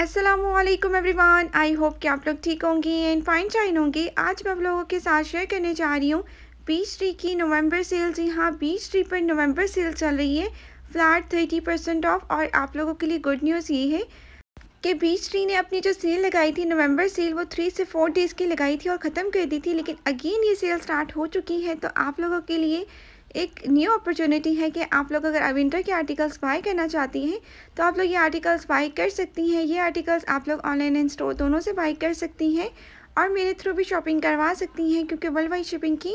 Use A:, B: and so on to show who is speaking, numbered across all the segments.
A: Aslam everyone I hope कि आप लोग ठीक होंगे एंड फाइन शाइन होंगे आज मैं आप लोगों के साथ शेयर करने जा रही हूँ बीच ट्री की नवंबर सेल जी हाँ बीच ट्री पर नवंबर सेल चल रही है फ्लैट थर्टी परसेंट ऑफ और आप लोगों के लिए गुड न्यूज़ ये है कि बीच ट्री ने अपनी जो सेल लगाई थी नवंबर सेल वो थ्री से फोर डेज़ की लगाई थी और ख़त्म कर दी थी लेकिन अगेन ये सेल स्टार्ट हो चुकी है तो आप लोगों के लिए एक न्यू अपॉर्चुनिटी है कि आप लोग अगर अविंटर के आर्टिकल्स बाई करना चाहती हैं तो आप लोग ये आर्टिकल्स बाई कर सकती हैं ये आर्टिकल्स आप लोग ऑनलाइन एंड स्टोर दोनों से बाई कर सकती हैं और मेरे थ्रू भी शॉपिंग करवा सकती हैं क्योंकि वर्ल्ड वाइड शिपिंग की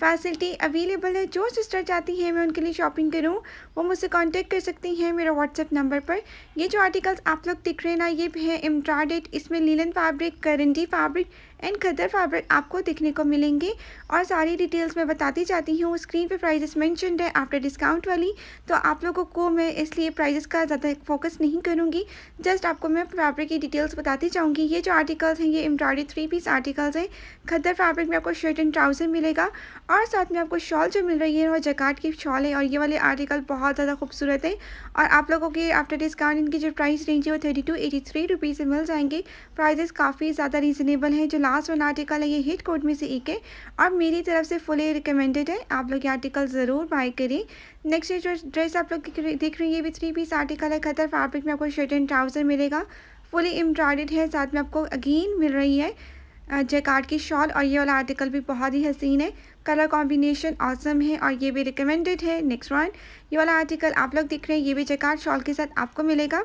A: फैसिलिटी अवेलेबल है जो सिस्टर चाहती हैं मैं उनके लिए शॉपिंग करूं वो मुझसे कांटेक्ट कर सकती हैं मेरा व्हाट्सएप नंबर पर ये जो आर्टिकल्स आप लोग दिख रहे हैं ना ये है इम्ट्राडेट इसमें linen fabric karandi fabric and khaddar fabric आपको देखने को मिलेंगे और सारी डिटेल्स मैं बताती जाती हूँ स्क्रीन पे प्राइजेस मैंशनड है आफ्टर डिस्काउंट वाली तो आप लोगों को मैं इसलिए प्राइजेस का ज़्यादा फोकस नहीं करूँगी जस्ट आपको मैं फैब्रिक की डिटेल्स बताती जाऊँगी ये जो आर्टिकल्स हैं ये एम्ब्रॉयडरी थ्री पीस आर्टिकल्स हैं खदर फैब्रिक में आपको शर्ट एंड ट्राउज़र मिलेगा और साथ में आपको शॉल जो मिल रही है वो जकाट की शॉल है और ये वाले आर्टिकल बहुत ज़्यादा खूबसूरत है और आप लोगों के आफ्टर डिस्काउंट इनकी जो प्राइस रेंज है वो thirty two eighty three rupees से मिल जाएंगे प्राइजेस काफ़ी ज़्यादा रीज़नेबल हैं जो लास्ट वन आर्टिकल है ये हिट कोड में से एक है और मेरी तरफ से फुली रिकमेंडेड है आप लोग ये आर्टिकल ज़रूर बाई करें नेक्स्ट जो ड्रेस आप लोग देख रहे हैं ये भी थ्री पीस आर्टिकल है खतर फैब्रिक में आपको शर्ट एंड ट्राउज़र मिलेगा फुली एम्ब्रॉयडेड है साथ में आपको अगेन मिल रही है जैकार्ड की शॉल और ये वाला आर्टिकल भी बहुत ही हसीन है कलर कॉम्बिनेशन ऑसम है और ये भी रिकमेंडेड है नेक्स्ट वन ये वाला आर्टिकल आप लोग देख रहे हैं ये भी जैकार्ड शॉल के साथ आपको मिलेगा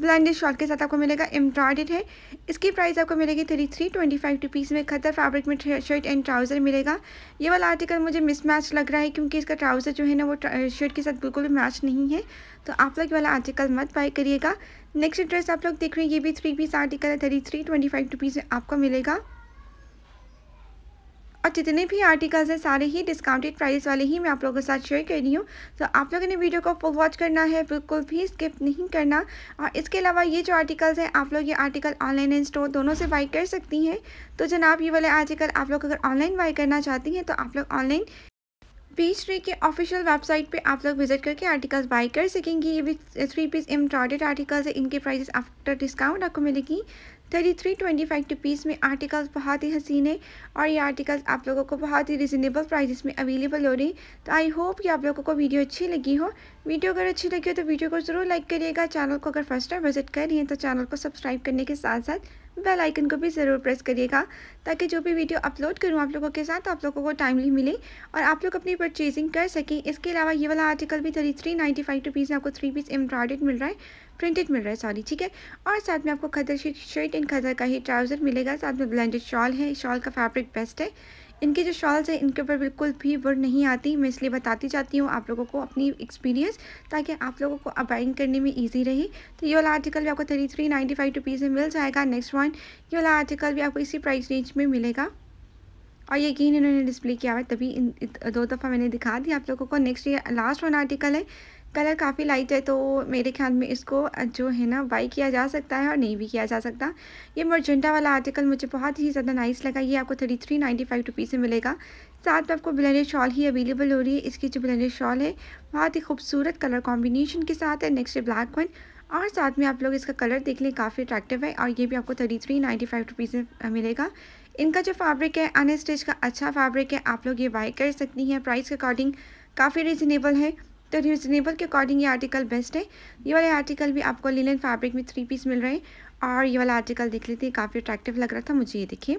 A: ब्लैंडेड शॉल के साथ आपको मिलेगा एम्ब्रॉयडेड है इसकी प्राइस आपको मिलेगी thirty three twenty five rupees में खतर फैब्रिक में शर्ट एंड ट्राउज़र मिलेगा ये वाला आर्टिकल मुझे मिसमैच लग रहा है क्योंकि इसका ट्राउज़र जो है ना वो शर्ट के साथ बिल्कुल भी मैच नहीं है तो आप लोग ये वाला आर्टिकल मत बाई करिएगा नेक्स्ट ड्रेस आप लोग देख रहे हैं ये भी थ्री पीस आर्टिकल है thirty three twenty five rupees में आपको मिलेगा और जितने भी आर्टिकल्स हैं सारे ही डिस्काउंटेड प्राइस वाले ही मैं आप लोगों के साथ शेयर कर रही हूँ तो आप लोगों ने वीडियो को फुल वॉच करना है बिल्कुल भी स्किप नहीं करना और इसके अलावा ये जो आर्टिकल्स हैं आप लोग ये आर्टिकल ऑनलाइन एंड स्टोर दोनों से बाई कर सकती हैं तो जनाब ये वाले आर्टिकल आप लोग अगर ऑनलाइन बाई करना चाहती हैं तो आप लोग ऑनलाइन पीस थ्री के ऑफिशियल वेबसाइट पे आप लोग विजिट करके आर्टिकल्स बाई कर सकेंगी ये भी थ्री पीस इम्ब्रॉडेड आर्टिकल्स है इनके प्राइसेस आफ्टर डिस्काउंट आपको मिलेगी thirty three twenty five rupees में आर्टिकल्स बहुत ही हसीन है और ये आर्टिकल्स आप लोगों को बहुत ही रिजनेबल प्राइजेस में अवेलेबल हो रही तो आई होप कि आप लोगों को वीडियो अच्छी लगी हो वीडियो अगर अच्छी लगी हो तो वीडियो को ज़रूर लाइक करिएगा चैनल को अगर फर्स्ट टाइम विजिट कर रही तो चैनल को सब्सक्राइब करने के साथ साथ बेल आइकन को भी ज़रूर प्रेस करिएगा ताकि जो भी वीडियो अपलोड करूँ आप लोगों के साथ आप लोगों को टाइमली मिले और आप लोग अपनी परचेजिंग कर सकें इसके अलावा ये वाला आर्टिकल भी thirty three ninety five rupees में आपको थ्री पीस एम्ब्रॉयडेड मिल रहा है प्रिंटेड मिल रहा है सॉरी ठीक है और साथ में आपको खदर शर्ट एंड खदर का ही ट्राउज़र मिलेगा साथ में ब्लेंडेड शॉल है शॉल का फैब्रिक बेस्ट है इनके जो शॉल्स हैं इनके ऊपर बिल्कुल भी बुर नहीं आती मैं इसलिए बताती जाती हूँ आप लोगों को अपनी एक्सपीरियंस ताकि आप लोगों को बाइंग करने में ईजी रहे तो ये वाला आर्टिकल भी आपको thirty three ninety five rupees में मिल जाएगा नेक्स्ट वन ये वाला आर्टिकल भी आपको इसी प्राइस रेंज में मिलेगा और यकीन इन्होंने डिस्प्ले किया हुआ है तभी इन, दो दफ़ा मैंने दिखा दिया आप लोगों को नेक्स्ट ये लास्ट वन आर्टिकल है कलर काफ़ी लाइट है तो मेरे ख्याल में इसको जो है ना बाई किया जा सकता है और नहीं भी किया जा सकता ये मर्जेंटा वाला आर्टिकल मुझे बहुत ही ज़्यादा नाइस लगा ये आपको thirty three ninety five rupees में मिलेगा साथ में आपको ब्लेंडर शॉल ही अवेलेबल हो रही है इसकी जो ब्लेंडर शॉल है बहुत ही खूबसूरत कलर कॉम्बिनेशन के साथ है नेक्स्ट ब्लैक वन और साथ में आप लोग इसका कलर देख लें काफ़ी अट्रैक्टिव है और ये भी आपको thirty three ninety five rupees में मिलेगा इनका जो फैब्रिक है अन स्टिच का अच्छा फैब्रिक है आप लोग ये बाई कर सकती हैं प्राइस के अकॉर्डिंग काफ़ी रिजनेबल है तो रीजनेबल के अकॉर्डिंग ये आर्टिकल बेस्ट है ये वाले आर्टिकल भी आपको लिलन फैब्रिक में थ्री पीस मिल रहे हैं और ये वाला आर्टिकल देख लेते हैं काफ़ी अट्रैक्टिव लग रहा था मुझे ये देखिए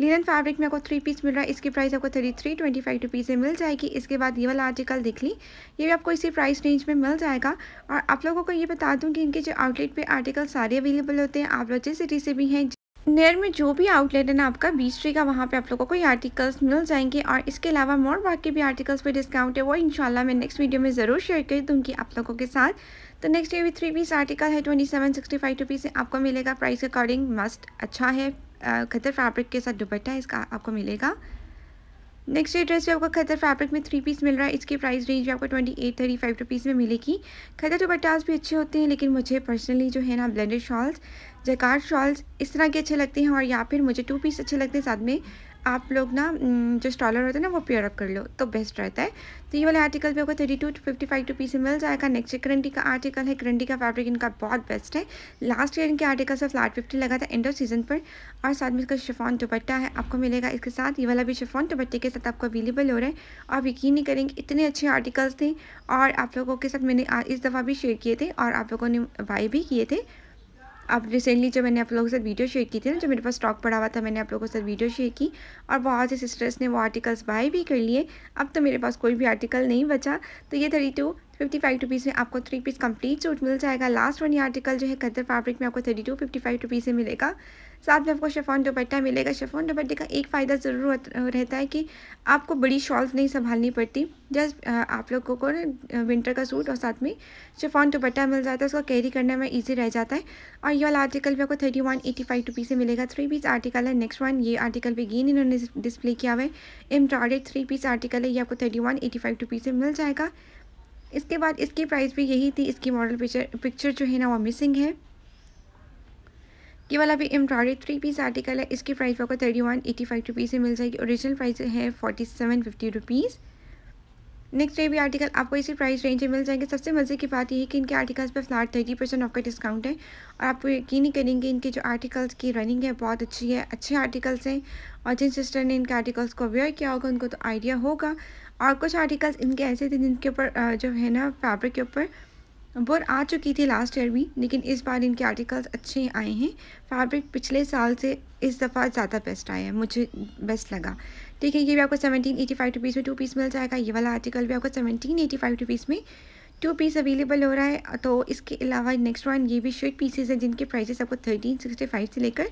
A: लिनन फैब्रिक में आपको थ्री पीस मिल रहा है इसकी प्राइस आपको thirty three twenty five rupees में मिल जाएगी इसके बाद ये वाला आर्टिकल देख ली ये भी आपको इसी प्राइस रेंज में मिल जाएगा और आप लोगों को ये बता दूं कि इनके जो आउटलेट पे आर्टिकल सारे अवेलेबल होते हैं आप लोग जिस सिटी से भी हैं नेयर में जो भी आउटलेट है ना आपका बीस ट्री का वहाँ पे आप लोगों को ये आर्टिकल्स मिल जाएंगे और इसके अलावा मोर बाकी भी आर्टिकल्स पे डिस्काउंट है वो इंशाल्लाह मैं नेक्स्ट वीडियो में ज़रूर शेयर कर दूँगी आप लोगों के साथ तो नेक्स्ट ये भी थ्री पीस आर्टिकल है twenty seven sixty five rupees से आपको मिलेगा प्राइस अकॉर्डिंग मस्ट अच्छा है खतर फैब्रिक के साथ दुपट्टा इसका आपको मिलेगा नेक्स्ट ये ड्रेस जो आपका खतर फैब्रिक में थ्री पीस मिल रहा है इसकी प्राइस रेंज आपको twenty eight thirty five rupees में मिलेगी खतर बटास भी अच्छे होते हैं लेकिन मुझे पर्सनली जो है ना ब्लेंडेड शॉल्स जैकार्ड शॉल्स इस तरह के अच्छे लगते हैं और या फिर मुझे टू पीस अच्छे लगते हैं साथ में आप लोग ना जो स्टॉलर होते हैं ना वो पेयर अप कर लो तो बेस्ट रहता है तो ये वाले आर्टिकल पे होगा thirty two two fifty five two piece मिल जाएगा नेक्स्ट करंटी का आर्टिकल है करंटी का फैब्रिक इनका बहुत बेस्ट है लास्ट ईयर इनके आर्टिकल से फ्लैट फिफ्टी लगा था एंड ऑफ सीजन पर और साथ में इसका शिफॉन दुपट्टा है आपको मिलेगा इसके साथ ये वाला भी शिफॉन दुपट्टे के साथ आपको अवेलेबल हो रहा है आप यकीन नहीं करेंगे इतने अच्छे आर्टिकल्स थे और आप लोगों के साथ मैंने इस दफ़ा भी शेयर किए थे और आप लोगों ने बाई भी किए थे अब रिसेंटली जो मैंने आप लोगों के साथ वीडियो शेयर की थी ना जो मेरे पास स्टॉक पड़ा हुआ था मैंने आप लोगों के साथ वीडियो शेयर की और बहुत से सिस्टर्स ने वो आर्टिकल्स बाय भी कर लिए अब तो मेरे पास कोई भी आर्टिकल नहीं बचा तो ये थर्टी टू तो फिफ्टी फाइव रुपीज़ में आपको थ्री पीस कंप्लीट सूट मिल जाएगा लास्ट वन ये आर्टिकल जो है कदर फैब्रिक में आपको thirty two fifty five rupees में मिलेगा साथ में आपको शेफॉन दुपट्टा मिलेगा शेफॉन दुपट्टे का एक फ़ायदा ज़रूर रहता है कि आपको बड़ी शॉल्स नहीं संभालनी पड़ती जस्ट आप लोगों को ना विंटर का सूट और साथ में शेफॉन दुपट्टा मिल जाता है उसको कैरी करने में ईजी रह जाता है और ये वाला आर्टिकल भी आपको thirty one eighty five rupees से मिलेगा थ्री पीस आर्टिकल है नेक्स्ट वन ये आर्टिकल भी गेन इन्होंने डिस्प्ले किया हुआ है एम्ब्रॉयडेड थ्री पीस आर्टिकल है ये आपको thirty one eighty five rupees से मिल जाएगा इसके बाद इसकी प्राइस भी यही थी इसकी मॉडल पिक्चर पिक्चर जो है ना वो मिसिंग है ये वाला भी एम्ब्रॉयडरी थ्री पीस आर्टिकल है इसकी प्राइस आपको thirty one eighty five rupees से मिल जाएगी ओरिजिनल प्राइस है forty seven fifty rupees next day भी आर्टिकल आपको इसी प्राइस रेंज में मिल जाएंगे सबसे मज़े की बात यही कि इनके आर्टिकल्स पर फ्लाट थर्टी परसेंट ऑफ का डिस्काउंट है और आप यकीन ही करेंगे इनके जो आर्टिकल्स की रनिंग है बहुत अच्छी है अच्छे आर्टिकल्स हैं और जिन सिस्टर ने इनके आर्टिकल्स को वेयर किया होगा उनको तो आइडिया होगा और कुछ आर्टिकल्स इनके ऐसे थे जिनके ऊपर जो है ना फैब्रिक के ऊपर वोट आ चुकी थी लास्ट ईयर भी लेकिन इस बार इनके आर्टिकल्स अच्छे आए हैं फैब्रिक पिछले साल से इस दफ़ा ज़्यादा बेस्ट आया है मुझे बेस्ट लगा ठीक है ये भी आपको सेवनटीन एटी फाइव रुपीज़ में टू पीस मिल जाएगा ये वाला आर्टिकल भी आपको सेवनटीन एटी फाइव रुपीज़ में टू पीस अवेलेबल हो रहा है तो इसके अलावा नेक्स्ट वन ये भी शर्ट पीसेज हैं जिनके प्राइसेस आपको थर्टीन सिक्सटी फाइव से लेकर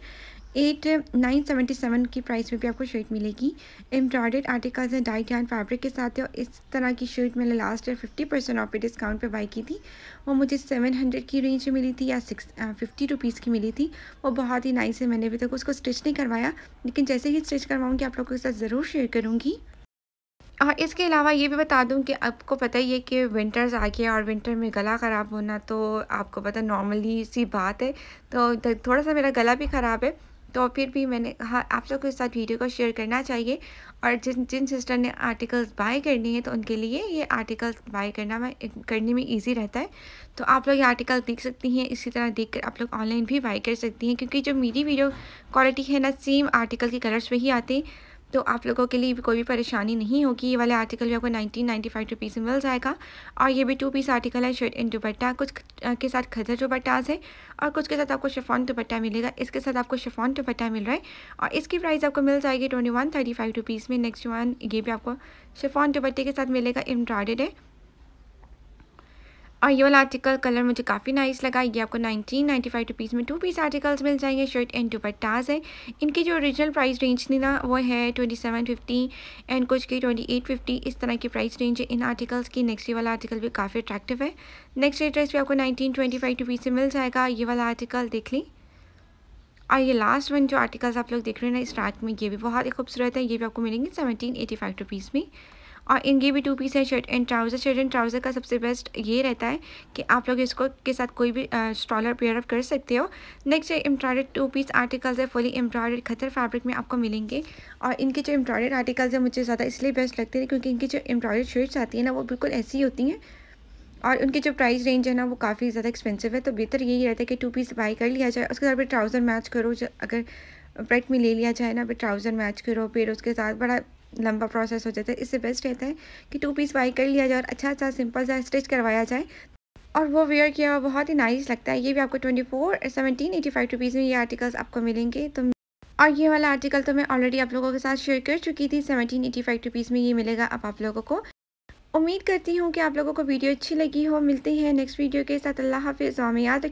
A: एट नाइन सेवेंटी सेवन की प्राइस में भी आपको शर्ट मिलेगी एम्ब्रॉयडेड आर्टिकल्स हैं डाइट एंड फैब्रिक के साथ है और इस तरह की शर्ट मैंने last year fifty percent off पे डिस्काउंट पे बाई की थी वो मुझे सेवन हंड्रेड की रेंज में मिली थी या सिक्स फिफ्टी रुपीज़ की मिली थी वो बहुत ही नाइस है मैंने अभी तक उसको स्टिच नहीं करवाया लेकिन जैसे ही स्टिच करवाऊँगी आप लोगों के साथ ज़रूर शेयर करूँगी और इसके अलावा ये भी बता दूं कि आपको पता ही है कि विंटर्स आ गया और विंटर में गला ख़राब होना तो आपको पता नॉर्मली सी बात है तो थोड़ा सा मेरा गला भी ख़राब है तो फिर भी मैंने कहा आप लोग के साथ वीडियो को शेयर करना चाहिए और जिन जिन सिस्टर ने आर्टिकल्स बाय करनी है तो उनके लिए ये आर्टिकल्स बाय करना में करने में इजी रहता है तो आप लोग ये आर्टिकल देख सकती हैं इसी तरह देख कर आप लोग ऑनलाइन भी बाय कर सकती हैं क्योंकि जो मेरी वीडियो क्वालिटी है ना सेम आर्टिकल के कलर्स में ही आते हैं तो आप लोगों के लिए भी कोई भी परेशानी नहीं होगी ये वाले आर्टिकल भी आपको नाइनटीन नाइन्टी फाइव रुपीज़ में मिल जाएगा और ये भी टू पीस आर्टिकल है शर्ट एंड दुपट्टा कुछ के साथ खजर दुपट्टाज है और कुछ के साथ आपको शेफॉन दुपट्टा मिलेगा इसके साथ आपको शेफॉन दुपट्टा मिल रहा है और इसकी प्राइस आपको मिल जाएगी twenty one thirty five rupees में नेक्स्ट वन ये भी आपको शेफॉन दुपट्टे के साथ मिलेगा एम्ब्रॉयडेड है और ये वाला आर्टिकल कलर मुझे काफ़ी नाइस लगा ये आपको नाइनटीन नाइन्टी फाइव रुपीज़ में टू पीस आर्टिकल्स मिल जाएंगे शर्ट एंड दुपट्टाज है इनकी जो ओरिजिनल प्राइस रेंज थी ना वो है ट्वेंटी सेवन फिफ्टी एंड कुछ की ट्वेंटी एट फिफ्टी इस तरह की प्राइस रेंज है इन आर्टिकल्स की नेक्स्ट ये वाला आर्टिकल भी काफ़ी अट्रैक्टिव है नेक्स्ट एड्रेस भी आपको नाइनटीन ट्वेंटी फाइव रुपीज़ में मिल जाएगा ये वाला आर्टिकल देख ली और ये लास्ट वन जो आर्टिकल्स आप लोग देख रहे हैं ना स्टार्ट में ये भी बहुत ही खूबसूरत है ये भी आपको मिलेंगे सेवनटीन एटी फाइव रुपीज़ में और इनके भी टू पीस है shirt and trouser shirt and trouser का सबसे बेस्ट ये रहता है कि आप लोग इसको के साथ कोई भी स्टॉलर पेयर अप कर सकते हो नेक्स्ट है एम्ब्रॉयडर्ड टू पीस आर्टिकल्स है फुली एम्ब्रॉयडर्ड खतर फैब्रिक में आपको मिलेंगे और इनके जो एम्ब्रॉयडर्ड आर्टिकल्स हैं मुझे ज़्यादा इसलिए बेस्ट लगते हैं क्योंकि इनकी जो एम्ब्रॉयडर्ड शर्ट्स आती है ना वो बिल्कुल ऐसी ही होती हैं और उनकी जो प्राइस रेंज है ना वो काफ़ी ज़्यादा एक्सपेंसिव है तो बेहतर यही रहता है कि टू पीस बाई कर लिया जाए उसके साथ फिर ट्राउज़र मैच करो अगर ब्रेड में ले लिया जाए ना फिर ट्राउज़र मैच करो फिर उसके साथ बड़ा लंबा प्रोसेस हो जाता है इससे बेस्ट रहता है कि टू पीस बाई कर लिया जाए और अच्छा अच्छा सिंपल सा स्टिच करवाया जाए और वो वेयर किया हुआ बहुत ही नाइस लगता है ये भी आपको twenty four seventeen eighty five rupees में ये आर्टिकल्स आपको मिलेंगे तो और ये वाला आर्टिकल तो मैं ऑलरेडी आप लोगों के साथ शेयर कर चुकी थी सेवनटीन एटी फाइव रुपीज़ में ये मिलेगा अब आप लोगों को उम्मीद करती हूँ कि आप लोगों को वीडियो अच्छी लगी हो मिलते हैं नेक्स्ट वीडियो के साथ अल्लाह हाफिज़ हमें याद